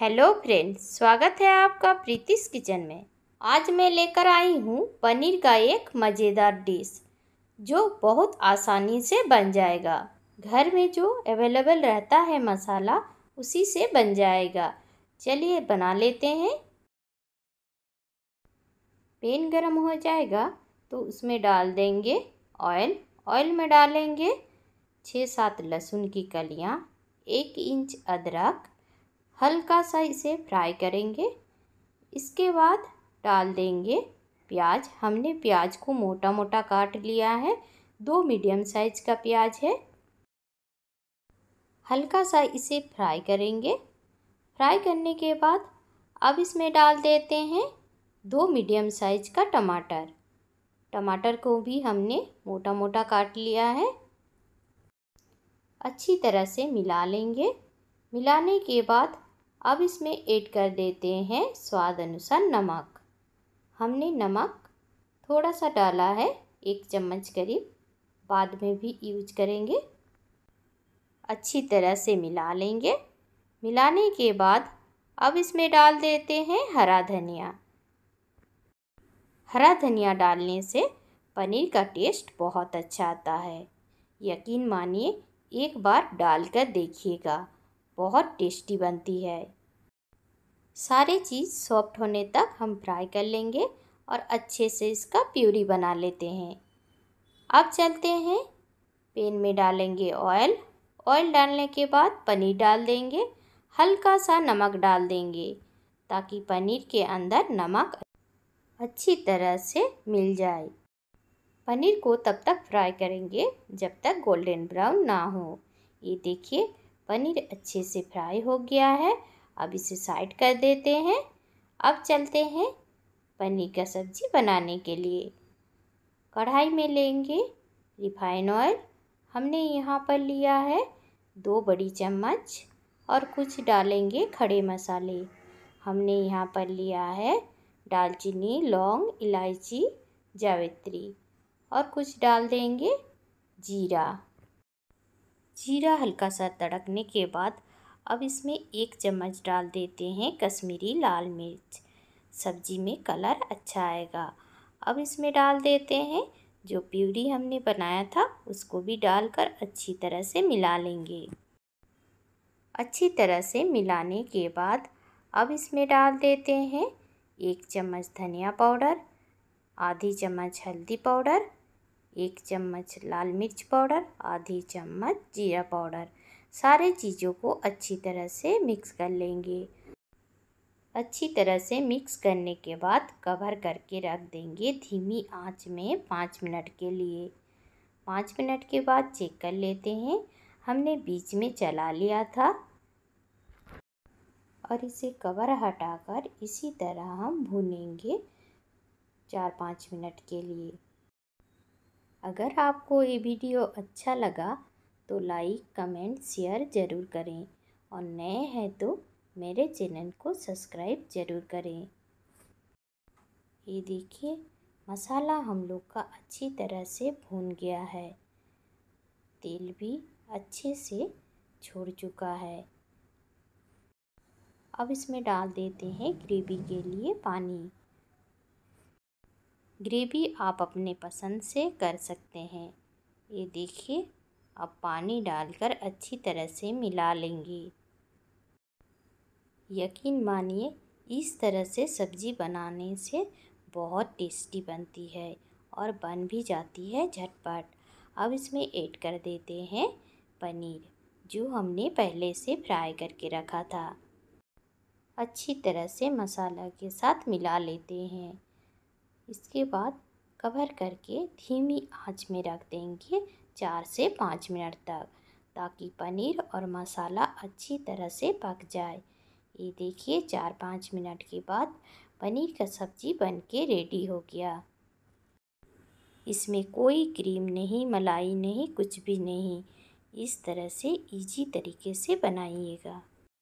hello friends स्वागत है आपका प्रीतिस किचन में आज मैं लेकर आई हूँ पनीर का एक मज़ेदार डिश जो बहुत आसानी से बन जाएगा घर में जो अवेलेबल रहता है मसाला उसी से बन जाएगा चलिए बना लेते हैं पेन गरम हो जाएगा तो उसमें डाल देंगे ऑयल ऑयल में डालेंगे छः सात लहसुन की कलियाँ एक इंच अदरक हल्का सा इसे फ्राई करेंगे इसके बाद डाल देंगे प्याज हमने प्याज को मोटा मोटा काट लिया है दो मीडियम साइज का प्याज है हल्का सा इसे फ्राई करेंगे फ्राई करने के बाद अब इसमें डाल देते हैं दो मीडियम साइज का टमाटर टमाटर को भी हमने मोटा मोटा काट लिया है अच्छी तरह से मिला लेंगे मिलाने के बाद अब इसमें ऐड कर देते हैं स्वाद अनुसार नमक हमने नमक थोड़ा सा डाला है एक चम्मच करीब बाद में भी यूज करेंगे अच्छी तरह से मिला लेंगे मिलाने के बाद अब इसमें डाल देते हैं हरा धनिया हरा धनिया डालने से पनीर का टेस्ट बहुत अच्छा आता है यकीन मानिए एक बार डाल कर देखिएगा बहुत टेस्टी बनती है सारे चीज़ सॉफ्ट होने तक हम फ्राई कर लेंगे और अच्छे से इसका प्यूरी बना लेते हैं अब चलते हैं पेन में डालेंगे ऑयल ऑयल डालने के बाद पनीर डाल देंगे हल्का सा नमक डाल देंगे ताकि पनीर के अंदर नमक अच्छी तरह से मिल जाए पनीर को तब तक फ्राई करेंगे जब तक गोल्डन ब्राउन ना हो ये देखिए पनीर अच्छे से फ्राई हो गया है अब इसे साइड कर देते हैं अब चलते हैं पनीर का सब्जी बनाने के लिए कढ़ाई में लेंगे रिफाइन ऑयल हमने यहाँ पर लिया है दो बड़ी चम्मच और कुछ डालेंगे खड़े मसाले हमने यहाँ पर लिया है दालचीनी लौंग इलायची जावित्री और कुछ डाल देंगे जीरा जीरा हल्का सा तड़कने के बाद अब इसमें एक चम्मच डाल देते हैं कश्मीरी लाल मिर्च सब्जी में कलर अच्छा आएगा अब इसमें डाल देते हैं जो प्यूरी हमने बनाया था उसको भी डालकर अच्छी तरह से मिला लेंगे अच्छी तरह से मिलाने के बाद अब इसमें डाल देते हैं एक चम्मच धनिया पाउडर आधी चम्मच हल्दी पाउडर एक चम्मच लाल मिर्च पाउडर आधी चम्मच जीरा पाउडर सारे चीज़ों को अच्छी तरह से मिक्स कर लेंगे अच्छी तरह से मिक्स करने के बाद कवर करके रख देंगे धीमी आंच में पाँच मिनट के लिए पाँच मिनट के बाद चेक कर लेते हैं हमने बीच में चला लिया था और इसे कवर हटाकर इसी तरह हम भूनेंगे चार पाँच मिनट के लिए अगर आपको ये वीडियो अच्छा लगा तो लाइक कमेंट शेयर ज़रूर करें और नए हैं तो मेरे चैनल को सब्सक्राइब ज़रूर करें ये देखिए मसाला हम लोग का अच्छी तरह से भून गया है तेल भी अच्छे से छोड़ चुका है अब इसमें डाल देते हैं ग्रेवी के लिए पानी ग्रेवी आप अपने पसंद से कर सकते हैं ये देखिए अब पानी डालकर अच्छी तरह से मिला लेंगे यकीन मानिए इस तरह से सब्ज़ी बनाने से बहुत टेस्टी बनती है और बन भी जाती है झटपट अब इसमें ऐड कर देते हैं पनीर जो हमने पहले से फ्राई करके रखा था अच्छी तरह से मसाला के साथ मिला लेते हैं इसके बाद कवर करके धीमी आंच में रख देंगे चार से पाँच मिनट तक ताकि पनीर और मसाला अच्छी तरह से पक जाए ये देखिए चार पाँच मिनट के बाद पनीर का सब्ज़ी बन के रेडी हो गया इसमें कोई क्रीम नहीं मलाई नहीं कुछ भी नहीं इस तरह से इजी तरीके से बनाइएगा